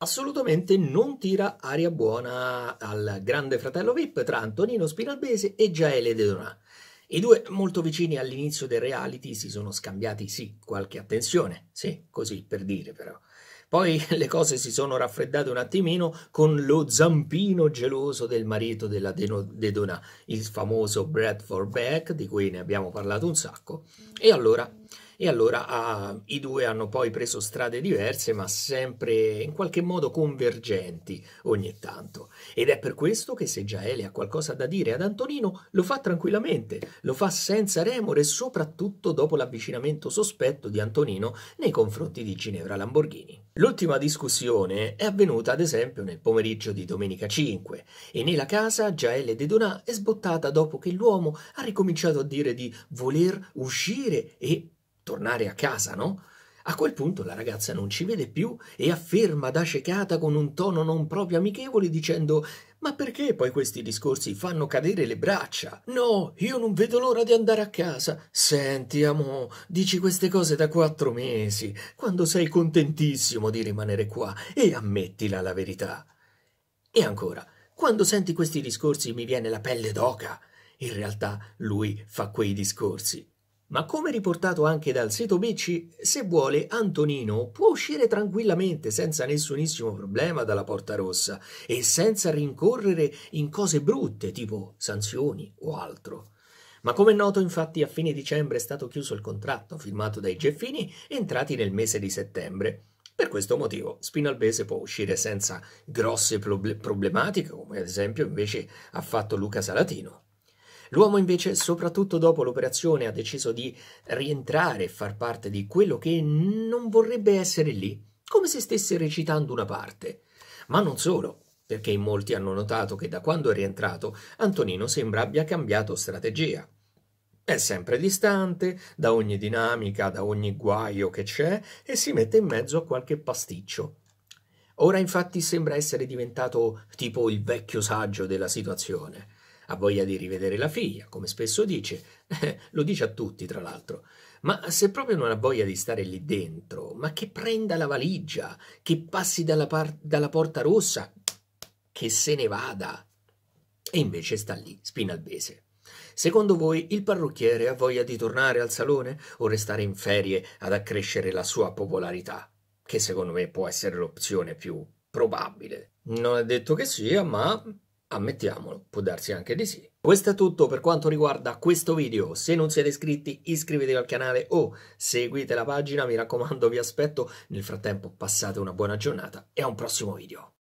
assolutamente non tira aria buona al grande fratello VIP tra Antonino Spinalbese e Jaele De Donà. I due, molto vicini all'inizio del reality, si sono scambiati sì, qualche attenzione, sì, così per dire però. Poi le cose si sono raffreddate un attimino con lo zampino geloso del marito della De Donà, il famoso Bradford Beck, di cui ne abbiamo parlato un sacco. E allora... E allora ah, i due hanno poi preso strade diverse, ma sempre in qualche modo convergenti ogni tanto. Ed è per questo che se Giaele ha qualcosa da dire ad Antonino, lo fa tranquillamente, lo fa senza remore, soprattutto dopo l'avvicinamento sospetto di Antonino nei confronti di Ginevra Lamborghini. L'ultima discussione è avvenuta ad esempio nel pomeriggio di domenica 5 e nella casa Giaele De Donà è sbottata dopo che l'uomo ha ricominciato a dire di voler uscire e tornare a casa, no? A quel punto la ragazza non ci vede più e afferma da cecata con un tono non proprio amichevole dicendo ma perché poi questi discorsi fanno cadere le braccia? No, io non vedo l'ora di andare a casa. Senti, amo, dici queste cose da quattro mesi, quando sei contentissimo di rimanere qua, e ammettila la verità. E ancora, quando senti questi discorsi mi viene la pelle d'oca. In realtà lui fa quei discorsi ma come riportato anche dal sito Becci, se vuole Antonino può uscire tranquillamente senza nessunissimo problema dalla Porta Rossa e senza rincorrere in cose brutte tipo sanzioni o altro. Ma come è noto, infatti, a fine dicembre è stato chiuso il contratto firmato dai Geffini entrati nel mese di settembre. Per questo motivo Spinalbese può uscire senza grosse problematiche, come ad esempio invece ha fatto Luca Salatino. L'uomo invece, soprattutto dopo l'operazione, ha deciso di rientrare e far parte di quello che non vorrebbe essere lì, come se stesse recitando una parte. Ma non solo, perché in molti hanno notato che da quando è rientrato Antonino sembra abbia cambiato strategia. È sempre distante da ogni dinamica, da ogni guaio che c'è e si mette in mezzo a qualche pasticcio. Ora infatti sembra essere diventato tipo il vecchio saggio della situazione ha voglia di rivedere la figlia, come spesso dice, eh, lo dice a tutti tra l'altro. Ma se proprio non ha voglia di stare lì dentro, ma che prenda la valigia, che passi dalla, dalla porta rossa, che se ne vada. E invece sta lì, spinalbese. Secondo voi il parrucchiere ha voglia di tornare al salone o restare in ferie ad accrescere la sua popolarità? Che secondo me può essere l'opzione più probabile. Non è detto che sia, ma Ammettiamolo, può darsi anche di sì. Questo è tutto per quanto riguarda questo video, se non siete iscritti iscrivetevi al canale o seguite la pagina, mi raccomando vi aspetto, nel frattempo passate una buona giornata e a un prossimo video.